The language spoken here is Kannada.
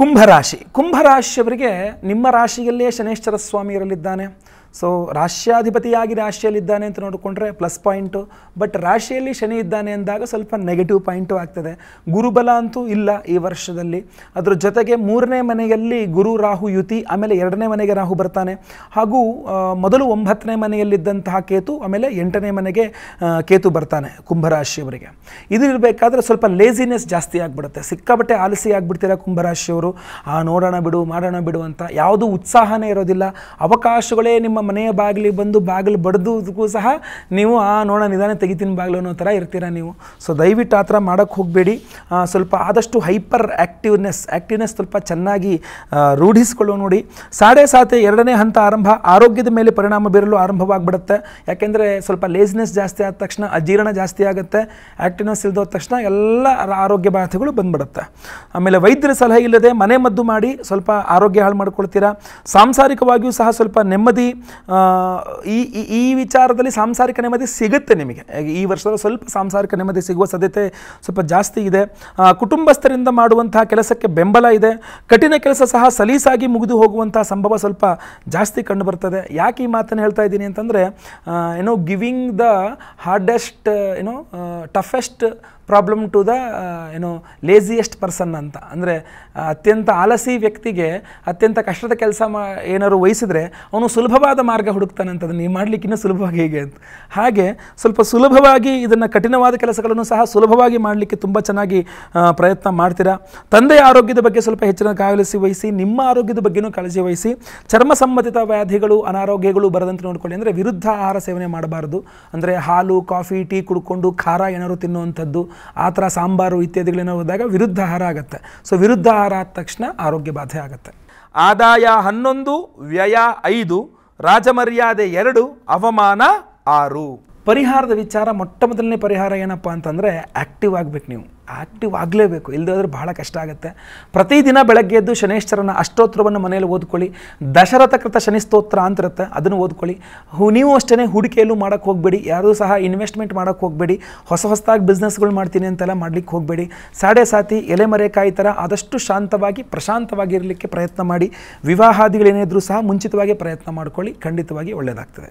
ಕುಂಭರಾಶಿ ಕುಂಭರಾಶಿಯವರಿಗೆ ನಿಮ್ಮ ರಾಶಿಯಲ್ಲೇ ಶನೇಶ್ವರ ಸ್ವಾಮಿ ಇರಲಿದ್ದಾನೆ ಸೊ ರಾಷ್ಟ್ರಾಧಿಪತಿಯಾಗಿ ರಾಶಿಯಲ್ಲಿದ್ದಾನೆ ಅಂತ ನೋಡಿಕೊಂಡ್ರೆ ಪ್ಲಸ್ ಪಾಯಿಂಟು ಬಟ್ ರಾಶಿಯಲ್ಲಿ ಶನಿ ಇದ್ದಾನೆ ಅಂದಾಗ ಸ್ವಲ್ಪ ನೆಗೆಟಿವ್ ಪಾಯಿಂಟು ಆಗ್ತದೆ ಗುರುಬಲ ಅಂತೂ ಇಲ್ಲ ಈ ವರ್ಷದಲ್ಲಿ ಅದರ ಜೊತೆಗೆ ಮೂರನೇ ಮನೆಯಲ್ಲಿ ಗುರು ರಾಹು ಯುತಿ ಆಮೇಲೆ ಎರಡನೇ ಮನೆಗೆ ರಾಹು ಬರ್ತಾನೆ ಹಾಗೂ ಮೊದಲು ಒಂಬತ್ತನೇ ಮನೆಯಲ್ಲಿದ್ದಂತಹ ಕೇತು ಆಮೇಲೆ ಎಂಟನೇ ಮನೆಗೆ ಕೇತು ಬರ್ತಾನೆ ಕುಂಭರಾಶಿಯವರಿಗೆ ಇರಬೇಕಾದ್ರೆ ಸ್ವಲ್ಪ ಲೇಸಿನೆಸ್ ಜಾಸ್ತಿ ಆಗಿಬಿಡುತ್ತೆ ಸಿಕ್ಕಾಬಟ್ಟೆ ಆಲಸಿ ಆಗಿಬಿಡ್ತೀರಾ ಕುಂಭರಾಶಿಯವರು ಆ ನೋಡೋಣ ಬಿಡು ಮಾಡೋಣ ಬಿಡು ಅಂತ ಯಾವುದು ಉತ್ಸಾಹನೇ ಇರೋದಿಲ್ಲ ಅವಕಾಶಗಳೇ ನಿಮ್ಮ ಮನೆಯ ಬಾಗಿಲಿಗೆ ಬಂದು ಬಾಗಿಲು ಬಡ್ದುದಕ್ಕೂ ಸಹ ನೀವು ಆ ನೋಡ ನಿಧಾನ ತೆಗಿತೀನಿ ಬಾಗಿಲು ಅನ್ನೋ ಥರ ಇರ್ತೀರ ನೀವು ಸೊ ದಯವಿಟ್ಟು ಆ ಥರ ಮಾಡೋಕ್ಕೆ ಹೋಗಬೇಡಿ ಸ್ವಲ್ಪ ಆದಷ್ಟು ಹೈಪರ್ ಆ್ಯಕ್ಟಿವ್ನೆಸ್ ಆ್ಯಕ್ಟಿವ್ನೆಸ್ ಸ್ವಲ್ಪ ಚೆನ್ನಾಗಿ ರೂಢಿಸ್ಕೊಳ್ಳೋ ನೋಡಿ ಸಾಡೆ ಸಾತೆ ಎರಡನೇ ಹಂತ ಆರಂಭ ಆರೋಗ್ಯದ ಮೇಲೆ ಪರಿಣಾಮ ಬೀರಲು ಆರಂಭವಾಗಿಬಿಡುತ್ತೆ ಯಾಕೆಂದರೆ ಸ್ವಲ್ಪ ಲೇಸ್ನೆಸ್ ಜಾಸ್ತಿ ಆದ ತಕ್ಷಣ ಅಜೀರ್ಣ ಜಾಸ್ತಿ ಆಗುತ್ತೆ ಆ್ಯಕ್ಟಿವ್ನೆಸ್ ಇಲ್ದೋದ ತಕ್ಷಣ ಎಲ್ಲ ಆರೋಗ್ಯ ಬಾಧೆಗಳು ಬಂದ್ಬಿಡುತ್ತೆ ಆಮೇಲೆ ವೈದ್ಯರ ಸಲಹೆ ಇಲ್ಲದೆ ಮನೆ ಮದ್ದು ಮಾಡಿ ಸ್ವಲ್ಪ ಆರೋಗ್ಯ ಹಾಳು ಮಾಡ್ಕೊಳ್ತೀರಾ ಸಾಂಸಾರಿಕವಾಗಿಯೂ ಸಹ ಸ್ವಲ್ಪ ನೆಮ್ಮದಿ ಈ ಈ ವಿಚಾರದಲ್ಲಿ ಸಾಂಸಾರಿಕ ನೆಮ್ಮದಿ ಸಿಗುತ್ತೆ ನಿಮಗೆ ಈ ವರ್ಷದಲ್ಲಿ ಸ್ವಲ್ಪ ಸಾಂಸಾರಿಕ ನೆಮ್ಮದಿ ಸಿಗುವ ಸಾಧ್ಯತೆ ಸ್ವಲ್ಪ ಜಾಸ್ತಿ ಇದೆ ಕುಟುಂಬಸ್ಥರಿಂದ ಮಾಡುವಂತಹ ಕೆಲಸಕ್ಕೆ ಬೆಂಬಲ ಇದೆ ಕಠಿಣ ಕೆಲಸ ಸಹ ಸಲೀಸಾಗಿ ಮುಗಿದು ಹೋಗುವಂತಹ ಸಂಭವ ಸ್ವಲ್ಪ ಜಾಸ್ತಿ ಕಂಡು ಬರ್ತದೆ ಯಾಕೆ ಈ ಮಾತನ್ನು ಹೇಳ್ತಾ ಇದ್ದೀನಿ ಅಂತಂದರೆ ಏನೋ ಗಿವಿಂಗ್ ದ ಹಾರ್ಡೆಸ್ಟ್ ಏನೋ ಟಫೆಸ್ಟ್ ಪ್ರಾಬ್ಲಮ್ ಟು ದ ಏನು ಲೇಸಿಯೆಸ್ಟ್ ಪರ್ಸನ್ ಅಂತ ಅಂದರೆ ಅತ್ಯಂತ ಆಲಸಿ ವ್ಯಕ್ತಿಗೆ ಅತ್ಯಂತ ಕಷ್ಟದ ಕೆಲಸ ಮಾ ಏನಾದರೂ ವಹಿಸಿದ್ರೆ ಅವನು ಸುಲಭವಾದ ಮಾರ್ಗ ಅಂತ ಅದನ್ನು ನೀವು ಮಾಡಲಿಕ್ಕಿನ್ನೂ ಸುಲಭವಾಗಿ ಹೇಗೆ ಅಂತ ಹಾಗೆ ಸ್ವಲ್ಪ ಸುಲಭವಾಗಿ ಇದನ್ನು ಕಠಿಣವಾದ ಕೆಲಸಗಳನ್ನು ಸಹ ಸುಲಭವಾಗಿ ಮಾಡಲಿಕ್ಕೆ ತುಂಬ ಚೆನ್ನಾಗಿ ಪ್ರಯತ್ನ ಮಾಡ್ತೀರಾ ತಂದೆಯ ಆರೋಗ್ಯದ ಬಗ್ಗೆ ಸ್ವಲ್ಪ ಹೆಚ್ಚಿನ ಕಾಳಜಿ ವಹಿಸಿ ನಿಮ್ಮ ಆರೋಗ್ಯದ ಬಗ್ಗೆನೂ ಕಾಳಜಿ ವಹಿಸಿ ಚರ್ಮ ಸಂಬಂಧಿತ ವ್ಯಾಧಿಗಳು ಅನಾರೋಗ್ಯಗಳು ಬರದಂತೆ ನೋಡ್ಕೊಳ್ಳಿ ಅಂದರೆ ವಿರುದ್ಧ ಆಹಾರ ಸೇವನೆ ಮಾಡಬಾರ್ದು ಅಂದರೆ ಹಾಲು ಕಾಫಿ ಟೀ ಕುಡ್ಕೊಂಡು ಖಾರ ಏನಾದ್ರು ತಿನ್ನುವಂಥದ್ದು ಆ ಥರ ಸಾಂಬಾರು ಇತ್ಯಾದಿಗಳೇನೋ ಹೋದಾಗ ಆಹಾರ ಆಗುತ್ತೆ ಸೊ ಆಹಾರ ಆದ ತಕ್ಷಣ ಆರೋಗ್ಯ ಬಾಧೆ ಆಗುತ್ತೆ ಆದಾಯ ಹನ್ನೊಂದು ವ್ಯಯ ಐದು ರಾಜಮರ್ಯಾದೆ ಎರಡು ಅವಮಾನ ಆರು ಪರಿಹಾರದ ವಿಚಾರ ಮೊಟ್ಟ ಮೊದಲನೇ ಪರಿಹಾರ ಏನಪ್ಪ ಅಂತಂದರೆ ಆ್ಯಕ್ಟಿವ್ ಆಗಬೇಕು ನೀವು ಆ್ಯಕ್ಟಿವ್ ಆಗಲೇಬೇಕು ಇಲ್ಲದಾದ್ರೆ ಬಹಳ ಕಷ್ಟ ಆಗುತ್ತೆ ಪ್ರತಿದಿನ ಬೆಳಗ್ಗೆ ಎದ್ದು ಶನೇಶ್ವರನ ಅಷ್ಟೋತ್ರವನ್ನು ಮನೆಯಲ್ಲಿ ಓದ್ಕೊಳ್ಳಿ ದಶರಥ ಕೃತ ಶನಿಸ್ತೋತ್ರ ಅಂತ ಇರುತ್ತೆ ಅದನ್ನು ಓದ್ಕೊಳ್ಳಿ ಹೂ ನೀವು ಅಷ್ಟೇ ಹೂಡಿಕೆಯಲ್ಲೂ ಮಾಡೋಕ್ಕೆ ಹೋಗಬೇಡಿ ಯಾರೂ ಸಹ ಇನ್ವೆಸ್ಟ್ಮೆಂಟ್ ಮಾಡೋಕ್ಕೆ ಹೋಗಬೇಡಿ ಹೊಸ ಹೊಸದಾಗಿ ಬಿಸ್ನೆಸ್ಗಳು ಮಾಡ್ತೀನಿ ಅಂತೆಲ್ಲ ಮಾಡಲಿಕ್ಕೆ ಹೋಗಬೇಡಿ ಸಾಡೆ ಸಾತಿ ಎಲೆಮರೆಕಾಯಿ ಥರ ಆದಷ್ಟು ಶಾಂತವಾಗಿ ಪ್ರಶಾಂತವಾಗಿರಲಿಕ್ಕೆ ಪ್ರಯತ್ನ ಮಾಡಿ ವಿವಾಹಾದಿಗಳೇನಿದ್ರೂ ಸಹ ಮುಂಚಿತವಾಗಿ ಪ್ರಯತ್ನ ಮಾಡ್ಕೊಳ್ಳಿ ಖಂಡಿತವಾಗಿ ಒಳ್ಳೆಯದಾಗ್ತದೆ